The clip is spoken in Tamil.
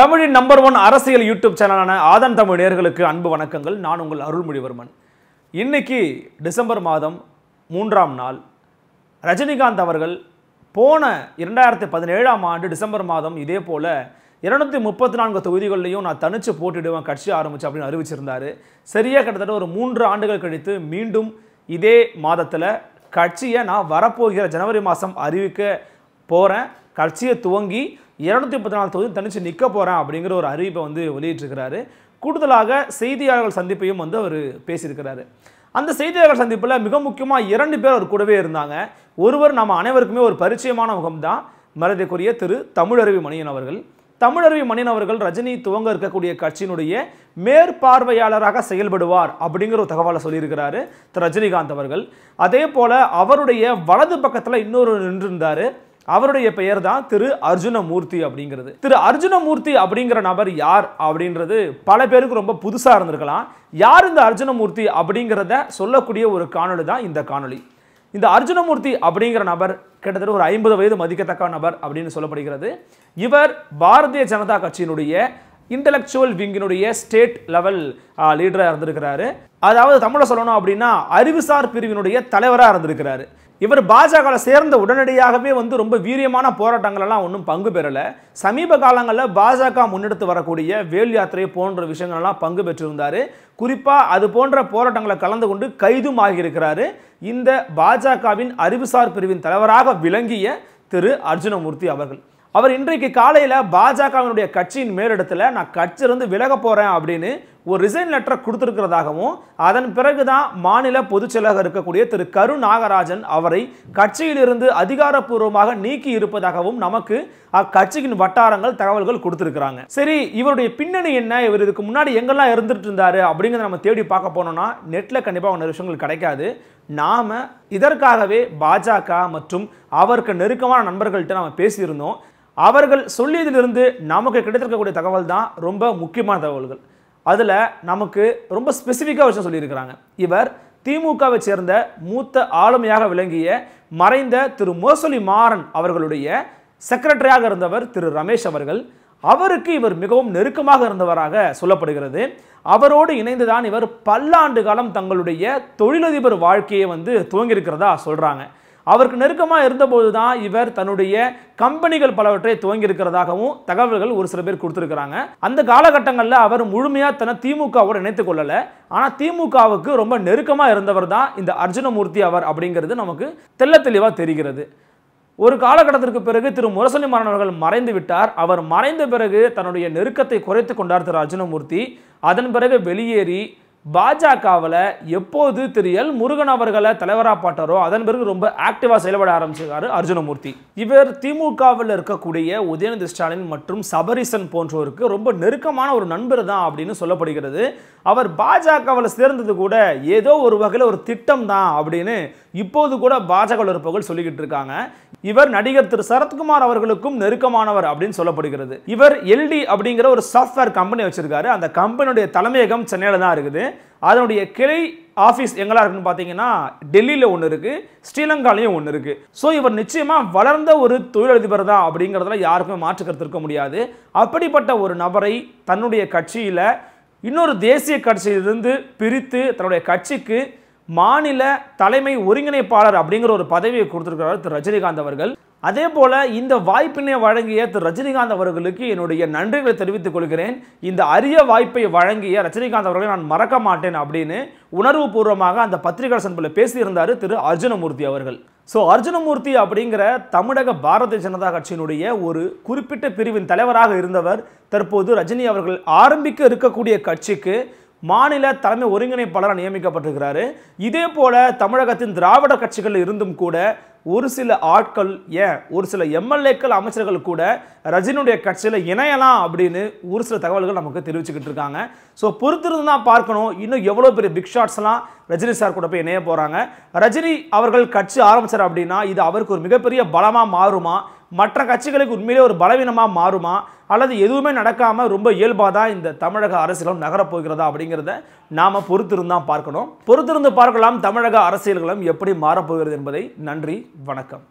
தமிழின் நம்பர் ஒன் அரசியல் யூடியூப் சேனலான ஆதன் தமிழ் நேர்களுக்கு அன்பு வணக்கங்கள் நான் உங்கள் அருள்மொழிவர்மன் இன்னைக்கு டிசம்பர் மாதம் மூன்றாம் நாள் ரஜினிகாந்த் அவர்கள் போன இரண்டாயிரத்தி பதினேழாம் ஆண்டு டிசம்பர் மாதம் இதே போல் இரநூத்தி முப்பத்தி நான்கு தொகுதிகளிலையும் நான் தனிச்சு போட்டிடுவேன் கட்சி ஆரம்பிச்சு அப்படின்னு அறிவிச்சிருந்தாரு சரியாக கிட்டத்தட்ட ஒரு மூன்று ஆண்டுகள் கழித்து மீண்டும் இதே மாதத்தில் கட்சியை நான் வரப்போகிற ஜனவரி மாதம் அறிவிக்க போகிறேன் கட்சியை துவங்கி இரநூத்தி முப்பத்தி நாலு தொகுதி தனித்து நிற்க போகிறேன் அப்படிங்கிற ஒரு அறிவிப்பை வந்து வெளியிட்டிருக்கிறாரு கூடுதலாக செய்தியாளர்கள் சந்திப்பையும் வந்து அவர் பேசியிருக்கிறாரு அந்த செய்தியாளர்கள் சந்திப்பில் மிக முக்கியமாக இரண்டு பேர் அவர் கூடவே இருந்தாங்க ஒருவர் நம்ம அனைவருக்குமே ஒரு பரிச்சயமான முகம்தான் மரதைக்குரிய திரு தமிழருவி மணியன் அவர்கள் தமிழருவி மணியன் அவர்கள் ரஜினி துவங்க இருக்கக்கூடிய கட்சியினுடைய மேற்பார்வையாளராக செயல்படுவார் அப்படிங்கிற ஒரு தகவலை சொல்லியிருக்கிறாரு திரு ரஜினிகாந்த் அவர்கள் அதே போல் அவருடைய வலது பக்கத்தில் இன்னொரு நின்றிருந்தார் அவருடைய பெயர் தான் திரு அர்ஜுனமூர்த்தி அப்படிங்கிறது திரு அர்ஜுனமூர்த்தி அப்படிங்கிற நபர் யார் அப்படின்றது பல பேருக்கு ரொம்ப புதுசாக இருந்திருக்கலாம் யார் இந்த அர்ஜுனமூர்த்தி அப்படிங்கிறத சொல்லக்கூடிய ஒரு காணொலி தான் இந்த காணொலி இந்த அர்ஜுனமூர்த்தி அப்படிங்கிற நபர் கிட்டத்தட்ட ஒரு ஐம்பது வயது மதிக்கத்தக்க நபர் அப்படின்னு சொல்லப்படுகிறது இவர் பாரதிய ஜனதா கட்சியினுடைய இன்டலெக்சுவல் விங்கினுடைய ஸ்டேட் லெவல் லீடராக இருந்திருக்கிறாரு அதாவது தமிழை சொல்லணும் அப்படின்னா அறிவுசார் பிரிவினுடைய தலைவராக இருந்திருக்கிறாரு இவர் பாஜகவில் சேர்ந்த உடனடியாகவே வந்து ரொம்ப வீரியமான போராட்டங்களெல்லாம் ஒன்றும் பங்கு பெறலை சமீப காலங்களில் பாஜக முன்னெடுத்து வரக்கூடிய வேல் யாத்திரை போன்ற விஷயங்கள்லாம் பங்கு பெற்றிருந்தார் குறிப்பாக அது போன்ற போராட்டங்களை கலந்து கொண்டு கைதும் ஆகியிருக்கிறாரு இந்த பாஜகவின் அறிவுசார் பிரிவின் தலைவராக விளங்கிய திரு அர்ஜுனமூர்த்தி அவர்கள் அவர் இன்றைக்கு காலையில் பாஜகவினுடைய கட்சியின் மேலிடத்தில் நான் கட்சியிலிருந்து விலக போகிறேன் அப்படின்னு ஒரு ரிசைன் லெட்டரை கொடுத்துருக்கிறதாகவும் அதன் பிறகு தான் மாநில பொதுச்செயலாளர் இருக்கக்கூடிய திரு கரு நாகராஜன் அவரை கட்சியிலிருந்து அதிகாரப்பூர்வமாக நீக்கி இருப்பதாகவும் நமக்கு அக்கட்சியின் வட்டாரங்கள் தகவல்கள் கொடுத்துருக்குறாங்க சரி இவருடைய பின்னணி என்ன இவர் இதுக்கு முன்னாடி எங்கெல்லாம் இருந்துட்டு இருந்தாரு அப்படிங்கிறத நம்ம தேடி பார்க்க போனோம்னா நெட்டில் கண்டிப்பாக ஒன்று விஷயங்கள் கிடைக்காது நாம் இதற்காகவே பாஜக மற்றும் அவருக்கு நெருக்கமான நண்பர்கள்ட்ட நம்ம பேசியிருந்தோம் அவர்கள் சொல்லியதிலிருந்து நமக்கு கிடைத்திருக்கக்கூடிய தகவல் தான் ரொம்ப முக்கியமான தகவல்கள் அதில் நமக்கு ரொம்ப ஸ்பெசிஃபிக்காக விஷயம் சொல்லியிருக்கிறாங்க இவர் திமுகவை சேர்ந்த மூத்த ஆளுமையாக விளங்கிய மறைந்த திரு மோசொலி மாறன் அவர்களுடைய செக்ரட்டரியாக இருந்தவர் திரு ரமேஷ் அவர்கள் அவருக்கு இவர் மிகவும் நெருக்கமாக இருந்தவராக சொல்லப்படுகிறது அவரோடு இணைந்துதான் இவர் பல்லாண்டு காலம் தங்களுடைய தொழிலதிபர் வாழ்க்கையை வந்து துவங்கியிருக்கிறதா சொல்கிறாங்க அவருக்கு நெருக்கமாக இருந்தபோது தான் இவர் தன்னுடைய கம்பெனிகள் பலவற்றை துவங்கியிருக்கிறதாகவும் தகவல்கள் ஒரு சில பேர் கொடுத்துருக்கிறாங்க அந்த காலகட்டங்களில் அவர் முழுமையாக தன்னை திமுகவோடு இணைத்து கொள்ளலை ஆனால் திமுகவுக்கு ரொம்ப நெருக்கமாக இருந்தவர் தான் இந்த அர்ஜுனமூர்த்தி அவர் அப்படிங்கிறது நமக்கு தெல்ல தெளிவாக தெரிகிறது ஒரு காலகட்டத்திற்கு பிறகு திரு முரசொலி மாணவர்கள் மறைந்து விட்டார் அவர் மறைந்த பிறகு தன்னுடைய நெருக்கத்தை குறைத்து கொண்டார் திரு அர்ஜுனமூர்த்தி அதன் பிறகு வெளியேறி பாஜகவில் எப்போது திரு எல் முருகன் அவர்களை தலைவராக பாட்டாரோ அதன் பிறகு ரொம்ப ஆக்டிவாக செயல்பட ஆரம்பிச்சிருக்காரு அர்ஜுனமூர்த்தி இவர் திமுகவில் இருக்கக்கூடிய உதயநிதி ஸ்டாலின் மற்றும் சபரிசன் போன்றோருக்கு ரொம்ப நெருக்கமான ஒரு நண்பர் தான் அப்படின்னு சொல்லப்படுகிறது அவர் பாஜகவில் சேர்ந்தது கூட ஏதோ ஒரு வகையில் ஒரு திட்டம் தான் அப்படின்னு இப்போது கூட பாஜக இருப்பவர்கள் சொல்லிக்கிட்டு இருக்காங்க இவர் நடிகர் திரு சரத்குமார் அவர்களுக்கும் நெருக்கமானவர் அப்படின்னு சொல்லப்படுகிறது இவர் எல்டி அப்படிங்கிற ஒரு சாஃப்ட்வேர் கம்பெனி வச்சிருக்காரு அந்த கம்பெனியுடைய தலைமையகம் சென்னையில் தான் இருக்குது அதனுடைய கிளை ஆஃபீஸ் எங்கெல்லாம் இருக்குன்னு பார்த்தீங்கன்னா டெல்லியில் ஒன்று இருக்குது ஸ்ரீலங்காலையும் ஒன்று இருக்குது ஸோ இவர் நிச்சயமாக வளர்ந்த ஒரு தொழிலதிபர் தான் அப்படிங்கிறதுல யாருக்குமே மாற்றுக்கிறது இருக்க முடியாது அப்படிப்பட்ட ஒரு நபரை தன்னுடைய கட்சியில் இன்னொரு தேசிய கட்சியிலிருந்து பிரித்து தன்னுடைய கட்சிக்கு மாநில தலைமை ஒருங்கிணைப்பாளர் அப்படிங்கிற ஒரு பதவியை கொடுத்துருக்கிறார் திரு ரஜினிகாந்த் அவர்கள் அதே போல் இந்த வாய்ப்பினை வழங்கிய திரு ரஜினிகாந்த் அவர்களுக்கு என்னுடைய நன்றிகளை தெரிவித்துக் கொள்கிறேன் இந்த அரிய வாய்ப்பை வழங்கிய ரஜினிகாந்த் அவர்களை நான் மறக்க மாட்டேன் அப்படின்னு உணர்வு பூர்வமாக அந்த பத்திரிகை சன்பில் பேசியிருந்தார் திரு அர்ஜுனமூர்த்தி அவர்கள் ஸோ அர்ஜுனமூர்த்தி அப்படிங்கிற தமிழக பாரதிய ஜனதா கட்சியினுடைய ஒரு குறிப்பிட்ட பிரிவின் தலைவராக இருந்தவர் தற்போது ரஜினி அவர்கள் ஆரம்பிக்க இருக்கக்கூடிய கட்சிக்கு மாநில தலைமை ஒருங்கிணைப்பாளராக நியமிக்கப்பட்டிருக்கிறாரு இதே போல தமிழகத்தின் திராவிட கட்சிகள் இருந்தும் கூட ஒரு சில ஆட்கள் ஏன் ஒரு சில எம்எல்ஏக்கள் அமைச்சர்கள் கூட ரஜினியுடைய கட்சியில் இணையலாம் அப்படின்னு ஒரு சில தகவல்கள் நமக்கு தெரிவிச்சுக்கிட்டு இருக்காங்க ஸோ பொறுத்திருந்து தான் பார்க்கணும் இன்னும் எவ்வளோ பெரிய பிக் ஷாட்ஸ்லாம் ரஜினி சார் கூட போய் இணைய போகிறாங்க ரஜினி அவர்கள் கட்சி ஆரம்பித்தார் அப்படின்னா இது அவருக்கு ஒரு மிகப்பெரிய பலமாக மாறுமா மற்ற கட்சிகளுக்கு உண்மையிலே ஒரு பலவீனமாக மாறுமா அல்லது எதுவுமே நடக்காமல் ரொம்ப இயல்பாக தான் இந்த தமிழக அரசியலும் நகரப்போகிறதா அப்படிங்கிறத நாம் பொறுத்திருந்தான் பார்க்கணும் பொறுத்திருந்து பார்க்கலாம் தமிழக அரசியல்களும் எப்படி மாறப்போகிறது என்பதை நன்றி வணக்கம்